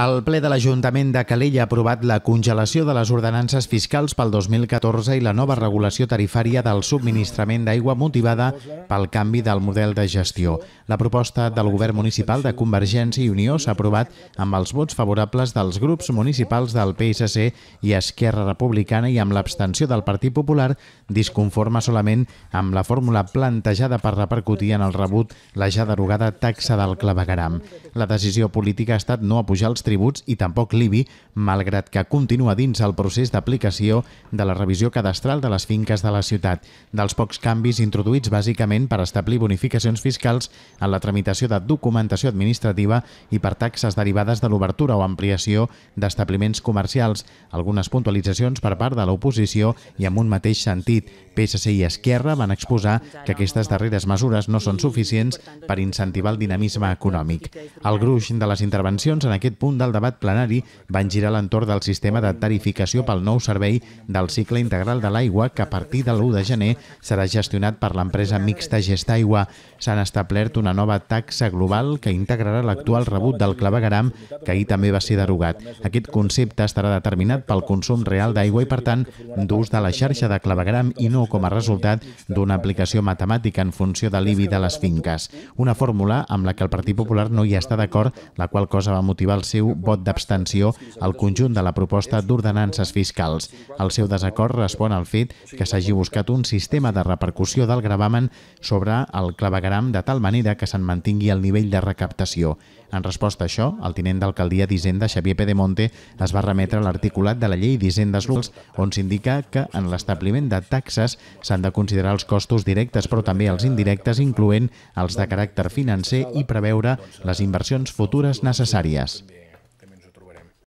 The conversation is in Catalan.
El ple de l'Ajuntament de Calella ha aprovat la congelació de les ordenances fiscals pel 2014 i la nova regulació tarifària del subministrament d'aigua motivada pel canvi del model de gestió. La proposta del govern municipal de Convergència i Unió s'ha aprovat amb els vots favorables dels grups municipals del PSC i Esquerra Republicana i amb l'abstenció del Partit Popular, disconforma solament amb la fórmula plantejada per repercutir en el rebut la ja derogada taxa del clavegaram. La decisió política ha estat no apujar els tributs i tampoc l'IBI, malgrat que continua dins el procés d'aplicació de la revisió cadastral de les finques de la ciutat. Dels pocs canvis introduïts bàsicament per establir bonificacions fiscals en la tramitació de documentació administrativa i per taxes derivades de l'obertura o ampliació d'establiments comercials, algunes puntualitzacions per part de l'oposició i amb un mateix sentit. PSC i Esquerra van exposar que aquestes darreres mesures no són suficients per incentivar el dinamisme econòmic. El gruix de les intervencions en aquest punt del debat plenari van girar l'entorn del sistema de tarificació pel nou servei del cicle integral de l'aigua que a partir de l'1 de gener serà gestionat per l'empresa mixta Gestaigua. S'han establert una nova taxa global que integrarà l'actual rebut del clavegaram que ahir també va ser derogat. Aquest concepte estarà determinat pel consum real d'aigua i, per tant, d'ús de la xarxa de clavegaram i no com a resultat d'una aplicació matemàtica en funció de l'IBI de les finques. Una fórmula amb la que el Partit Popular no hi està d'acord, la qual cosa va motivar el seu seu vot d'abstenció al conjunt de la proposta d'ordenances fiscals. El seu desacord respon al fet que s'hagi buscat un sistema de repercussió del gravamen sobre el clavegram de tal manera que se'n mantingui el nivell de recaptació. En resposta a això, el tinent d'alcaldia d'Hisenda, Xavier Pedemonte, es va remetre a l'articulat de la llei d'Hisendes Lulls, on s'indica que en l'establiment de taxes s'han de considerar els costos directes, però també els indirectes, incloent els de caràcter financer i preveure les inversions futures necessàries.